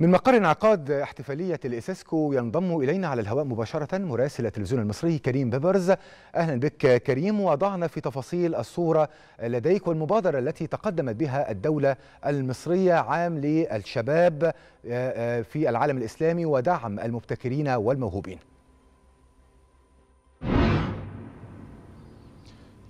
من مقر انعقاد احتفالية الإساسكو ينضم إلينا على الهواء مباشرة مراسل التلفزيون المصري كريم بيبرز أهلا بك كريم وضعنا في تفاصيل الصورة لديك والمبادرة التي تقدمت بها الدولة المصرية عام للشباب آه، آه، في العالم الإسلامي ودعم المبتكرين والموهوبين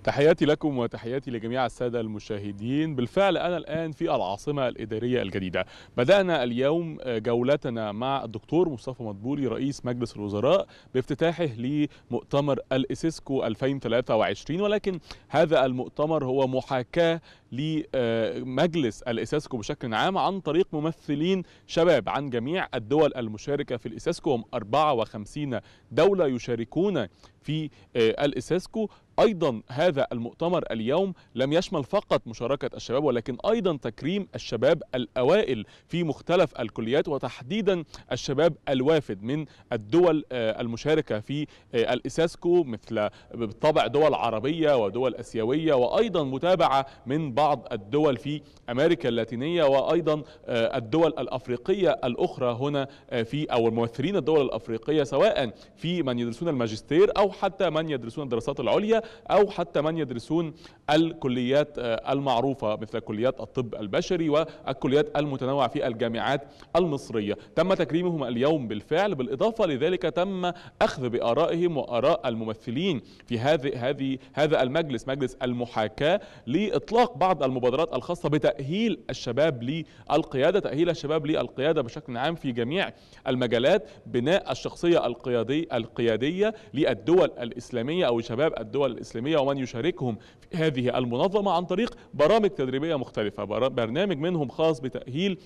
تحياتي لكم وتحياتي لجميع السادة المشاهدين بالفعل أنا الآن في العاصمة الإدارية الجديدة بدأنا اليوم جولتنا مع الدكتور مصطفى مدبولي رئيس مجلس الوزراء بافتتاحه لمؤتمر الإسيسكو 2023 ولكن هذا المؤتمر هو محاكاة لمجلس الاساسكو بشكل عام عن طريق ممثلين شباب عن جميع الدول المشاركه في الاساسكو هم 54 دوله يشاركون في آه، الاساسكو ايضا هذا المؤتمر اليوم لم يشمل فقط مشاركه الشباب ولكن ايضا تكريم الشباب الاوائل في مختلف الكليات وتحديدا الشباب الوافد من الدول آه، المشاركه في آه، الاساسكو مثل بالطبع دول عربيه ودول اسيويه وايضا متابعه من بعض الدول في أمريكا اللاتينية وأيضا آه، الدول الأفريقية الأخرى هنا آه، في أو الممثلين الدول الأفريقية سواء في من يدرسون الماجستير أو حتى من يدرسون الدراسات العليا أو حتى من يدرسون الكليات آه، المعروفة مثل كليات الطب البشري والكليات المتنوعة في الجامعات المصرية تم تكريمهم اليوم بالفعل بالإضافة لذلك تم أخذ بآرائهم وآراء الممثلين في هذه هذه هذا المجلس مجلس المحاكاة لإطلاق بعض بعض المبادرات الخاصة بتأهيل الشباب للقيادة تأهيل الشباب للقيادة بشكل عام في جميع المجالات بناء الشخصية القيادي القيادية للدول الإسلامية أو شباب الدول الإسلامية ومن يشاركهم في هذه المنظمة عن طريق برامج تدريبية مختلفة برنامج منهم خاص بتأهيل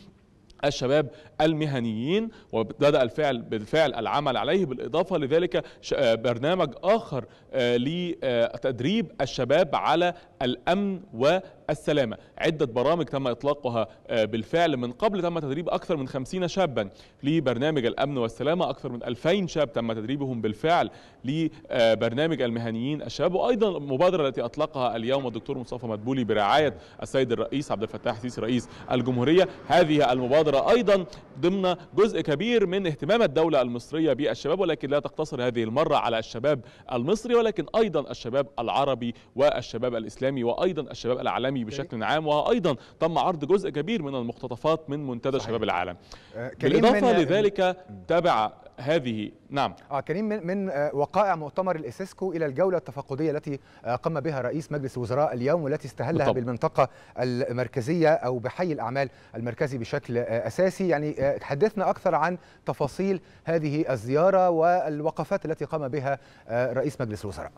الشباب المهنيين وبدأ الفعل بالفعل العمل عليه بالإضافة لذلك برنامج آخر آه، لتدريب الشباب على الأمن و السلامة عدة برامج تم إطلاقها آه، بالفعل من قبل تم تدريب أكثر من 50 شابا لبرنامج الأمن والسلامة أكثر من 2000 شاب تم تدريبهم بالفعل لبرنامج آه، المهنيين الشباب وأيضا المبادرة التي أطلقها اليوم الدكتور مصطفى مدبولي برعاية السيد الرئيس عبد الفتاح السيسي رئيس الجمهورية هذه المبادرة أيضا ضمن جزء كبير من اهتمام الدولة المصرية بالشباب ولكن لا تقتصر هذه المرة على الشباب المصري ولكن أيضا الشباب العربي والشباب الإسلامي وأيضا الشباب العالمي العربي بشكل عام وايضا تم عرض جزء كبير من المقتطفات من منتدى صحيح. شباب العالم آه، بالاضافه لذلك تابع هذه نعم آه كريم من, من آه، وقائع مؤتمر الاسيسكو الى الجوله التفقديه التي آه، قام بها رئيس مجلس الوزراء اليوم والتي استهلها بالطبع. بالمنطقه المركزيه او بحي الاعمال المركزي بشكل اساسي يعني حدثنا اكثر عن تفاصيل هذه الزياره والوقفات التي قام بها رئيس مجلس الوزراء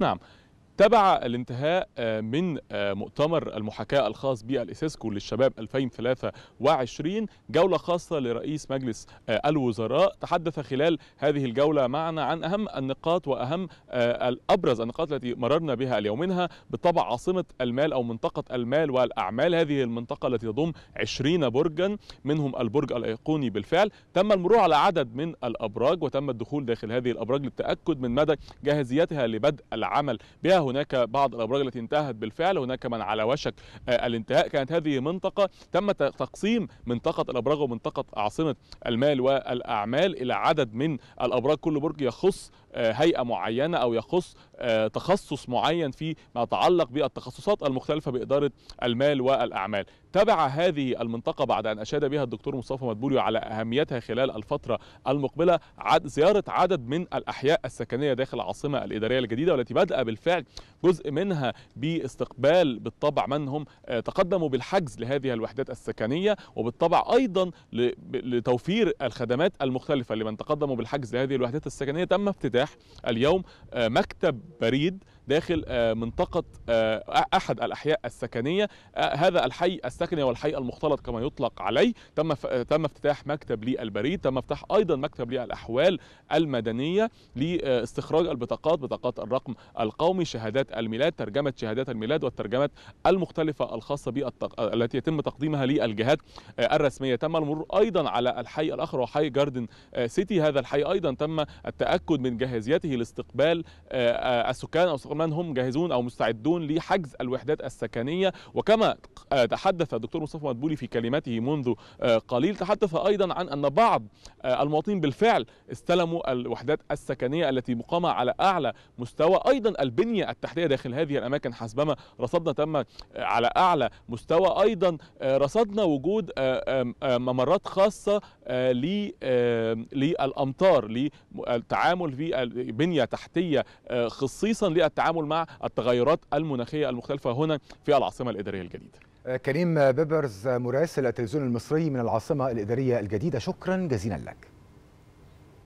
نعم تبع الانتهاء آه، من آه، مؤتمر المحاكاة الخاص بالإسيسكو للشباب 2023 جولة خاصة لرئيس مجلس آه، الوزراء تحدث خلال هذه الجولة معنا عن أهم النقاط وأهم أبرز النقاط التي مررنا بها اليوم منها بالطبع عاصمة المال أو منطقة المال والأعمال هذه المنطقة التي تضم 20 برجا منهم البرج الأيقوني بالفعل تم المرور على عدد من الأبراج وتم الدخول داخل هذه الأبراج للتأكد من مدى جاهزيتها لبدء العمل بها هناك بعض الابراج التي انتهت بالفعل هناك من على وشك آه، الانتهاء كانت هذه منطقه تم تقسيم منطقه الابراج ومنطقه عاصمه المال والاعمال الى عدد من الابراج كل برج يخص آه، هيئه معينه او يخص آه، تخصص معين في ما يتعلق بالتخصصات المختلفه باداره المال والاعمال تبع هذه المنطقة بعد أن أشاد بها الدكتور مصطفى مدبولي على أهميتها خلال الفترة المقبلة عد زيارة عدد من الأحياء السكنية داخل العاصمة الإدارية الجديدة والتي بدأ بالفعل جزء منها باستقبال بالطبع من هم آه، تقدموا بالحجز لهذه الوحدات السكنية وبالطبع أيضا لتوفير الخدمات المختلفة لمن تقدموا بالحجز لهذه الوحدات السكنية تم افتتاح اليوم آه، مكتب بريد داخل آه، منطقة آه، أحد الأحياء السكنية آه، هذا الحي السكني والحي المختلط كما يطلق عليه تم تم افتتاح مكتب للبريد تم افتتاح أيضا مكتب للأحوال المدنية لاستخراج البطاقات بطاقات الرقم القومي شهادات الميلاد ترجمة شهادات الميلاد والترجمات المختلفة الخاصة بالتق... التي يتم تقديمها للجهات الرسمية تم المرور أيضا على الحي الآخر وحي جاردن سيتي هذا الحي أيضا تم التأكد من جاهزيته لاستقبال السكان أو من هم جاهزون او مستعدون لحجز الوحدات السكنيه وكما آه، تحدث الدكتور مصطفى مدبولي في كلمته منذ آه، قليل تحدث ايضا عن ان بعض آه، المواطنين بالفعل استلموا الوحدات السكنيه التي مقامه على اعلى مستوى ايضا البنيه التحتيه داخل هذه الاماكن حسبما رصدنا تم على اعلى مستوى ايضا رصدنا وجود ممرات خاصه للامطار للتعامل في بنيه تحتيه خصيصا للتعامل التعامل مع التغيرات المناخيه المختلفه هنا في العاصمه الاداريه الجديده آه، كريم بيبرز مراسل التلفزيون المصري من العاصمه الاداريه الجديده شكرا جزيلا لك